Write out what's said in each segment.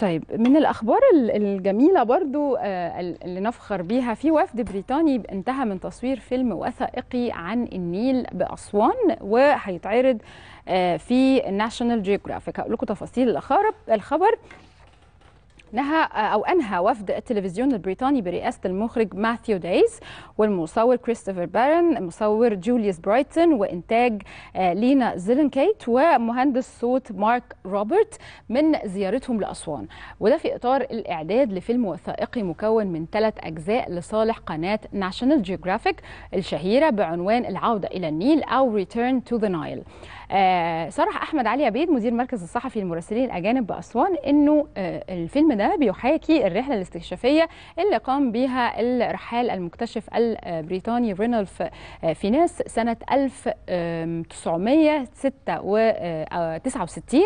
طيب من الأخبار الجميلة برضو آه، اللي نفخر بيها في وفد بريطاني انتهى من تصوير فيلم وثائقي عن النيل بأسوان وهيتعرض آه، في ناشونال جيوغرافيك هقول لكم تفاصيل الخبر نهى أو أنهى وفد التلفزيون البريطاني برئاسة المخرج ماثيو دايز والمصور كريستوفر بارن المصور جوليوس برايتون وإنتاج آه، لينا زيلنكيت ومهندس صوت مارك روبرت من زيارتهم لأسوان وده في إطار الإعداد لفيلم وثائقي مكون من ثلاث أجزاء لصالح قناة ناشونال جيوغرافيك الشهيرة بعنوان العودة إلى النيل أو ريتيرن تو ذا نايل آه، صرح احمد علي عبيد مدير مركز الصحفي للمراسلين الاجانب باسوان انه آه، الفيلم ده بيحاكي الرحله الاستكشافيه اللي قام بها الرحال المكتشف البريطاني رينولف آه، فيناس سنه 1969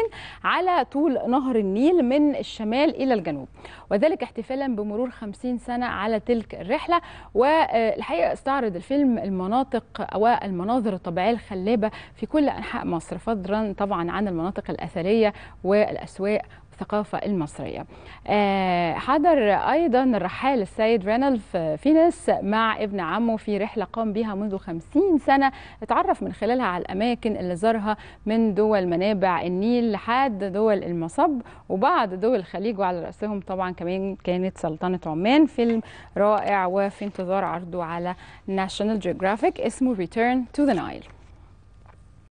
على طول نهر النيل من الشمال الى الجنوب وذلك احتفالا بمرور 50 سنه على تلك الرحله والحقيقه استعرض الفيلم المناطق والمناظر الطبيعيه الخلابه في كل انحاء مصر فضلا طبعا عن المناطق الأثرية والأسواق الثقافة المصرية آه، حضر أيضا الرحال السيد رينالف فينس مع ابن عمه في رحلة قام بها منذ خمسين سنة اتعرف من خلالها على الأماكن اللي زارها من دول منابع النيل لحد دول المصب وبعض دول الخليج وعلى رأسهم طبعا كمان كانت سلطنة عمان فيلم رائع وفي انتظار عرضه على ناشونال جيوغرافيك اسمه Return to the Nile